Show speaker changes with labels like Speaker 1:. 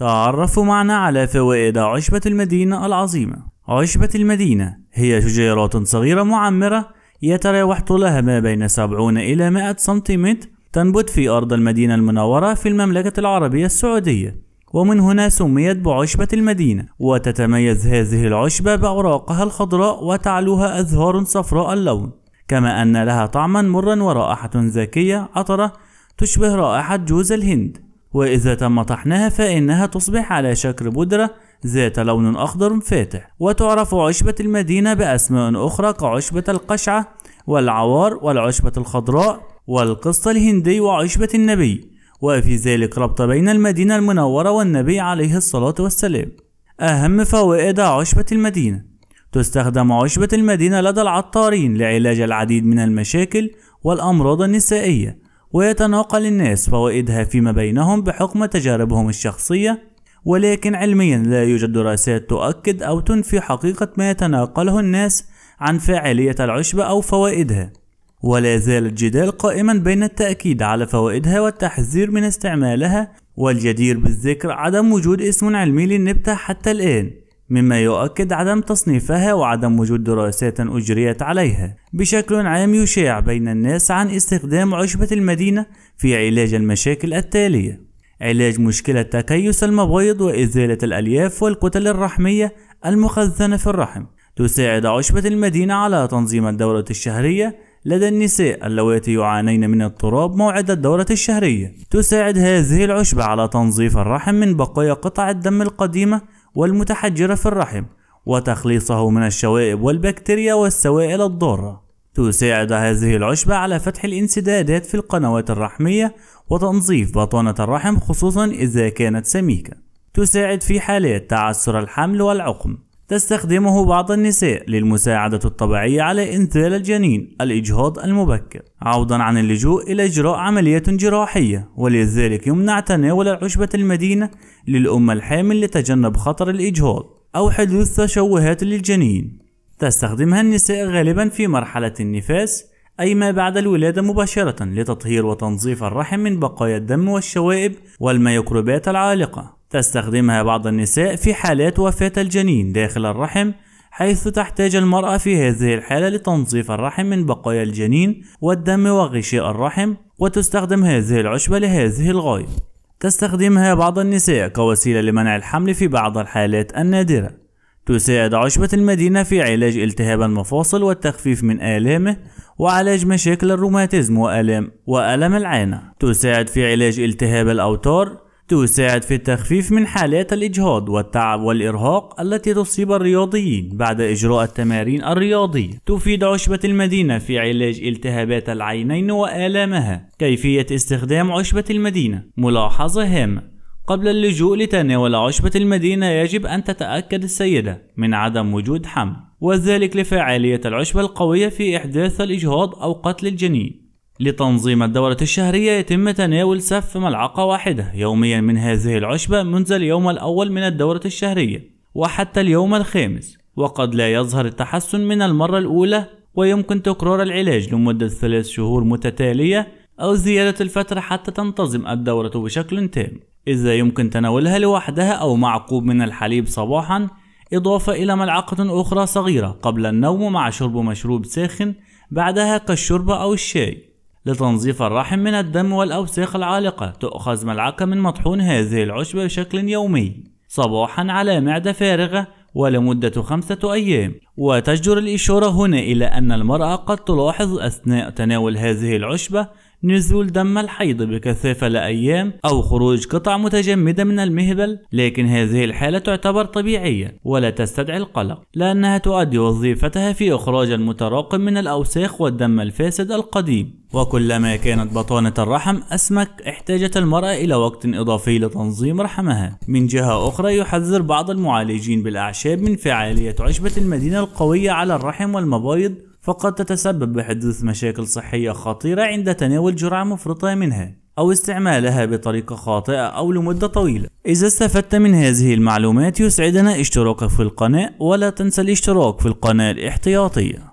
Speaker 1: تعرفوا معنا على فوائد عشبة المدينة العظيمة. عشبة المدينة هي شجيرات صغيرة معمرة يتراوح طولها ما بين 70 إلى 100 سنتيمتر تنبت في أرض المدينة المنورة في المملكة العربية السعودية ومن هنا سميت بعشبة المدينة وتتميز هذه العشبة بأوراقها الخضراء وتعلوها أزهار صفراء اللون كما أن لها طعما مرا ورائحة زاكية عطرة تشبه رائحة جوز الهند وإذا تم طحنها فإنها تصبح على شكل بودرة ذات لون أخضر فاتح وتعرف عشبة المدينة بأسماء أخرى كعشبة القشعة والعوار والعشبة الخضراء والقسط الهندي وعشبة النبي وفي ذلك ربط بين المدينة المنورة والنبي عليه الصلاة والسلام أهم فوائد عشبة المدينة تستخدم عشبة المدينة لدى العطارين لعلاج العديد من المشاكل والأمراض النسائية ويتناقل الناس فوائدها فيما بينهم بحكم تجاربهم الشخصية ولكن علميا لا يوجد دراسات تؤكد أو تنفي حقيقة ما يتناقله الناس عن فاعلية العشبة أو فوائدها ولا زال الجدال قائما بين التأكيد على فوائدها والتحذير من استعمالها والجدير بالذكر عدم وجود اسم علمي للنبتة حتى الآن مما يؤكد عدم تصنيفها وعدم وجود دراسات أجريت عليها بشكل عام يشاع بين الناس عن استخدام عشبة المدينة في علاج المشاكل التالية علاج مشكلة تكيس المبيض وإزالة الألياف والكتل الرحمية المخزنة في الرحم تساعد عشبة المدينة على تنظيم الدورة الشهرية لدى النساء اللواتي يعانين من اضطراب موعد الدورة الشهرية تساعد هذه العشبة على تنظيف الرحم من بقايا قطع الدم القديمة والمتحجرة في الرحم وتخليصه من الشوائب والبكتيريا والسوائل الضارة تساعد هذه العشبة على فتح الانسدادات في القنوات الرحمية وتنظيف بطانة الرحم خصوصا إذا كانت سميكة تساعد في حالات تعثر الحمل والعقم تستخدمه بعض النساء للمساعدة الطبيعية على إنزال الجنين الإجهاض المبكر عوضا عن اللجوء إلى إجراء عملية جراحية ولذلك يمنع تناول عشبة المدينة للأم الحامل لتجنب خطر الإجهاض أو حدوث تشوهات للجنين تستخدمها النساء غالبا في مرحلة النفاس أي ما بعد الولادة مباشرة لتطهير وتنظيف الرحم من بقايا الدم والشوائب والميكروبات العالقة تستخدمها بعض النساء في حالات وفاة الجنين داخل الرحم حيث تحتاج المرأة في هذه الحالة لتنظيف الرحم من بقايا الجنين والدم وغشاء الرحم وتستخدم هذه العشبة لهذه الغاية تستخدمها بعض النساء كوسيلة لمنع الحمل في بعض الحالات النادرة تساعد عشبة المدينة في علاج التهاب المفاصل والتخفيف من آلامه وعلاج مشاكل الروماتيزم وألم وألم العانة تساعد في علاج التهاب الأوتار تساعد في التخفيف من حالات الإجهاض والتعب والإرهاق التي تصيب الرياضيين بعد إجراء التمارين الرياضية تفيد عشبة المدينة في علاج التهابات العينين وآلامها كيفية استخدام عشبة المدينة ملاحظة هامة قبل اللجوء لتناول عشبة المدينة يجب أن تتأكد السيدة من عدم وجود حمل وذلك لفعالية العشبة القوية في إحداث الإجهاض أو قتل الجنين لتنظيم الدورة الشهرية يتم تناول سف ملعقة واحدة يوميا من هذه العشبة منذ اليوم الأول من الدورة الشهرية وحتى اليوم الخامس وقد لا يظهر التحسن من المرة الأولى ويمكن تكرار العلاج لمدة ثلاث شهور متتالية أو زيادة الفترة حتى تنتظم الدورة بشكل تام إذا يمكن تناولها لوحدها أو مع كوب من الحليب صباحا إضافة إلى ملعقة أخرى صغيرة قبل النوم مع شرب مشروب ساخن بعدها كالشوربة أو الشاي لتنظيف الرحم من الدم والأوساخ العالقة تؤخذ ملعقة من مطحون هذه العشبة بشكل يومي صباحا على معدة فارغة ولمدة خمسة أيام وتجدر الإشارة هنا إلى أن المرأة قد تلاحظ أثناء تناول هذه العشبة نزول دم الحيض بكثافة لأيام أو خروج قطع متجمدة من المهبل لكن هذه الحالة تعتبر طبيعية ولا تستدعي القلق لأنها تؤدي وظيفتها في إخراج المتراكم من الأوساخ والدم الفاسد القديم وكلما كانت بطانة الرحم أسمك احتاجت المرأة إلى وقت إضافي لتنظيم رحمها من جهة أخرى يحذر بعض المعالجين بالأعشاب من فعالية عشبة المدينة القوية على الرحم والمبايض فقد تتسبب بحدوث مشاكل صحية خطيرة عند تناول جرعة مفرطة منها أو استعمالها بطريقة خاطئة أو لمدة طويلة إذا استفدت من هذه المعلومات يسعدنا اشتراكك في القناة ولا تنسى الاشتراك في القناة الاحتياطية